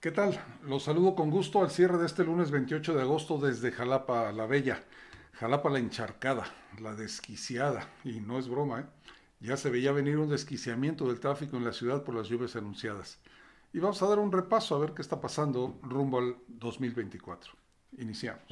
¿Qué tal? Los saludo con gusto al cierre de este lunes 28 de agosto desde Jalapa la Bella, Jalapa la encharcada, la desquiciada, y no es broma, ¿eh? ya se veía venir un desquiciamiento del tráfico en la ciudad por las lluvias anunciadas. Y vamos a dar un repaso a ver qué está pasando rumbo al 2024. Iniciamos.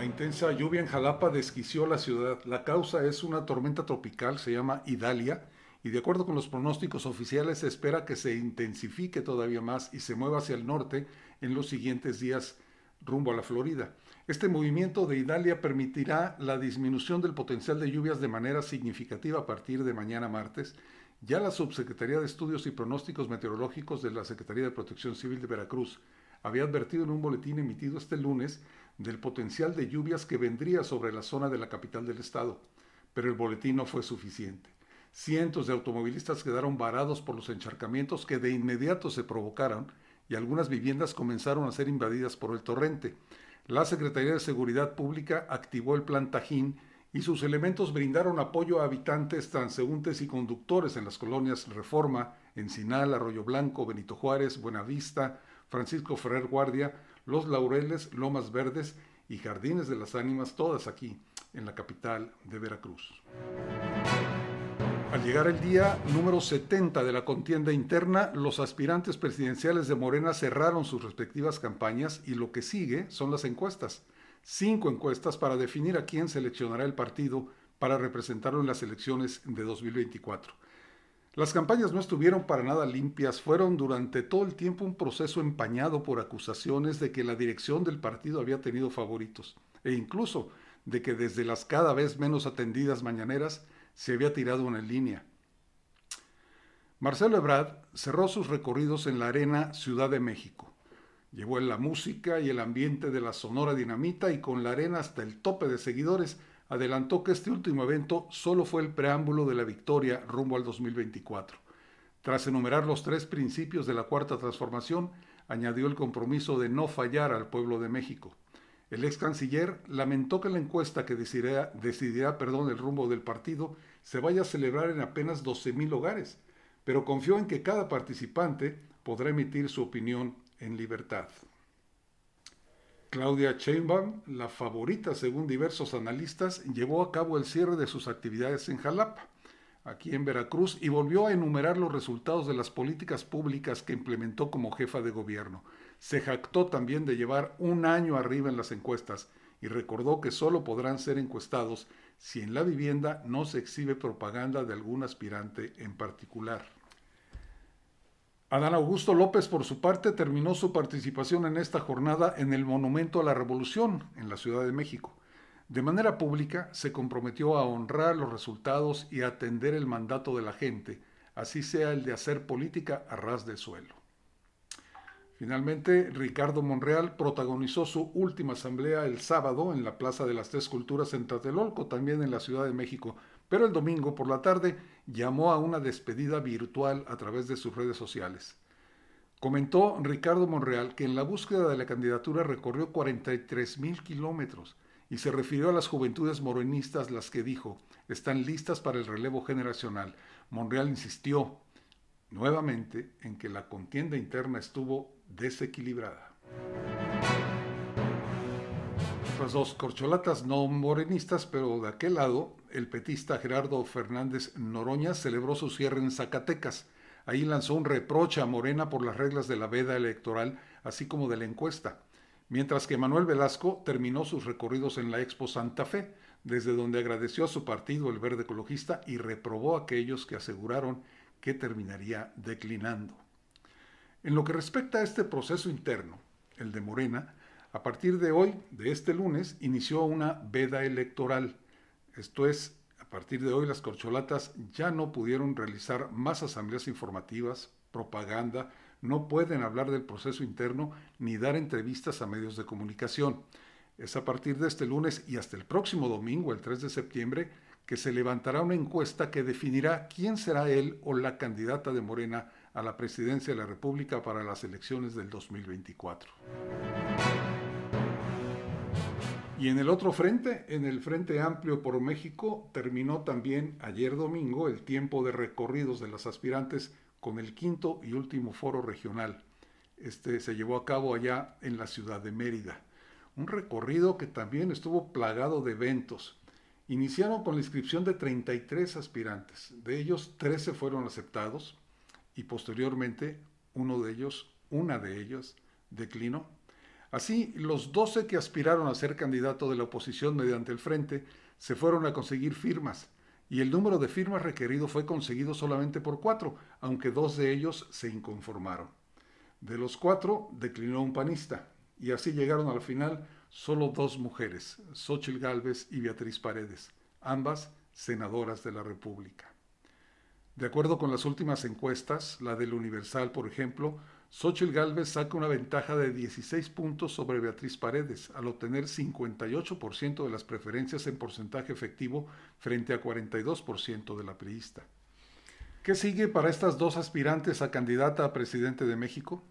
La intensa lluvia en Jalapa desquició la ciudad. La causa es una tormenta tropical, se llama Idalia, y de acuerdo con los pronósticos oficiales se espera que se intensifique todavía más y se mueva hacia el norte en los siguientes días rumbo a la Florida. Este movimiento de Idalia permitirá la disminución del potencial de lluvias de manera significativa a partir de mañana martes. Ya la Subsecretaría de Estudios y Pronósticos Meteorológicos de la Secretaría de Protección Civil de Veracruz había advertido en un boletín emitido este lunes del potencial de lluvias que vendría sobre la zona de la capital del estado, pero el boletín no fue suficiente. Cientos de automovilistas quedaron varados por los encharcamientos que de inmediato se provocaron y algunas viviendas comenzaron a ser invadidas por el torrente. La Secretaría de Seguridad Pública activó el plan Tajín y sus elementos brindaron apoyo a habitantes, transeúntes y conductores en las colonias Reforma, Encinal, Arroyo Blanco, Benito Juárez, Buenavista, Francisco Ferrer Guardia, Los Laureles, Lomas Verdes y Jardines de las Ánimas, todas aquí en la capital de Veracruz. Al llegar el día número 70 de la contienda interna, los aspirantes presidenciales de Morena cerraron sus respectivas campañas y lo que sigue son las encuestas. Cinco encuestas para definir a quién seleccionará el partido para representarlo en las elecciones de 2024. Las campañas no estuvieron para nada limpias, fueron durante todo el tiempo un proceso empañado por acusaciones de que la dirección del partido había tenido favoritos, e incluso de que desde las cada vez menos atendidas mañaneras se había tirado una línea. Marcelo Ebrard cerró sus recorridos en la arena Ciudad de México. Llevó en la música y el ambiente de la Sonora Dinamita y con la arena hasta el tope de seguidores, adelantó que este último evento solo fue el preámbulo de la victoria rumbo al 2024. Tras enumerar los tres principios de la Cuarta Transformación, añadió el compromiso de no fallar al pueblo de México. El ex canciller lamentó que la encuesta que decidirá, el rumbo del partido se vaya a celebrar en apenas 12.000 hogares, pero confió en que cada participante podrá emitir su opinión en libertad. Claudia Sheinbaum, la favorita según diversos analistas, llevó a cabo el cierre de sus actividades en Jalapa, aquí en Veracruz, y volvió a enumerar los resultados de las políticas públicas que implementó como jefa de gobierno. Se jactó también de llevar un año arriba en las encuestas y recordó que solo podrán ser encuestados si en la vivienda no se exhibe propaganda de algún aspirante en particular. Adán Augusto López, por su parte, terminó su participación en esta jornada en el Monumento a la Revolución, en la Ciudad de México. De manera pública, se comprometió a honrar los resultados y atender el mandato de la gente, así sea el de hacer política a ras de suelo. Finalmente, Ricardo Monreal protagonizó su última asamblea el sábado en la Plaza de las Tres Culturas en Tlatelolco, también en la Ciudad de México, pero el domingo por la tarde llamó a una despedida virtual a través de sus redes sociales. Comentó Ricardo Monreal que en la búsqueda de la candidatura recorrió 43 mil kilómetros y se refirió a las juventudes morenistas las que dijo están listas para el relevo generacional. Monreal insistió nuevamente en que la contienda interna estuvo desequilibrada dos corcholatas no morenistas, pero de aquel lado, el petista Gerardo Fernández Noroña celebró su cierre en Zacatecas. Ahí lanzó un reproche a Morena por las reglas de la veda electoral, así como de la encuesta. Mientras que Manuel Velasco terminó sus recorridos en la Expo Santa Fe, desde donde agradeció a su partido, el Verde Ecologista, y reprobó a aquellos que aseguraron que terminaría declinando. En lo que respecta a este proceso interno, el de Morena, a partir de hoy, de este lunes, inició una veda electoral. Esto es, a partir de hoy las corcholatas ya no pudieron realizar más asambleas informativas, propaganda, no pueden hablar del proceso interno ni dar entrevistas a medios de comunicación. Es a partir de este lunes y hasta el próximo domingo, el 3 de septiembre, que se levantará una encuesta que definirá quién será él o la candidata de Morena a la presidencia de la República para las elecciones del 2024. Y en el otro frente, en el Frente Amplio por México, terminó también ayer domingo el tiempo de recorridos de las aspirantes con el quinto y último foro regional. Este se llevó a cabo allá en la ciudad de Mérida. Un recorrido que también estuvo plagado de eventos. Iniciaron con la inscripción de 33 aspirantes. De ellos, 13 fueron aceptados y posteriormente uno de ellos, una de ellas, declinó Así, los doce que aspiraron a ser candidato de la oposición mediante el Frente se fueron a conseguir firmas, y el número de firmas requerido fue conseguido solamente por cuatro, aunque dos de ellos se inconformaron. De los cuatro, declinó un panista, y así llegaron al final solo dos mujeres, Xochil Gálvez y Beatriz Paredes, ambas senadoras de la República. De acuerdo con las últimas encuestas, la del Universal, por ejemplo, Xochitl Galvez saca una ventaja de 16 puntos sobre Beatriz Paredes al obtener 58% de las preferencias en porcentaje efectivo frente a 42% de la priista. ¿Qué sigue para estas dos aspirantes a candidata a presidente de México?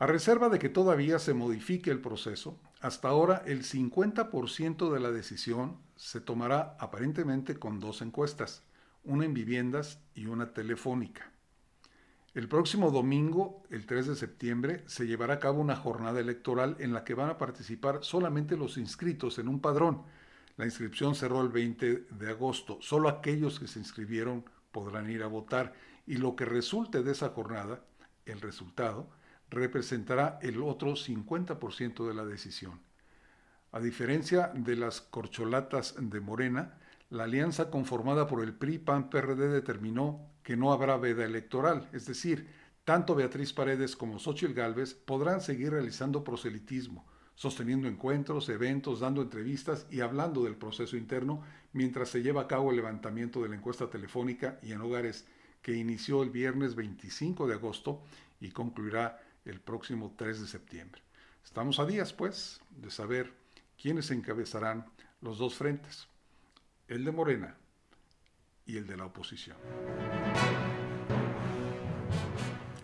A reserva de que todavía se modifique el proceso, hasta ahora el 50% de la decisión se tomará aparentemente con dos encuestas, una en viviendas y una telefónica. El próximo domingo, el 3 de septiembre, se llevará a cabo una jornada electoral en la que van a participar solamente los inscritos en un padrón. La inscripción cerró el 20 de agosto. Solo aquellos que se inscribieron podrán ir a votar y lo que resulte de esa jornada, el resultado, representará el otro 50% de la decisión. A diferencia de las corcholatas de Morena, la alianza conformada por el PRI-PAN-PRD determinó que no habrá veda electoral, es decir, tanto Beatriz Paredes como Xochitl Gálvez podrán seguir realizando proselitismo, sosteniendo encuentros, eventos, dando entrevistas y hablando del proceso interno mientras se lleva a cabo el levantamiento de la encuesta telefónica y en hogares que inició el viernes 25 de agosto y concluirá el próximo 3 de septiembre. Estamos a días, pues, de saber quiénes encabezarán los dos frentes, el de Morena y el de la oposición.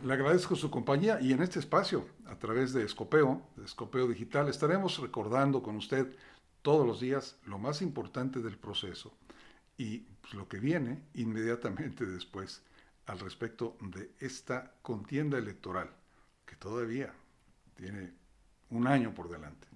Le agradezco su compañía y en este espacio, a través de Escopeo, de Escopeo Digital, estaremos recordando con usted todos los días lo más importante del proceso y pues, lo que viene inmediatamente después al respecto de esta contienda electoral, que todavía tiene un año por delante.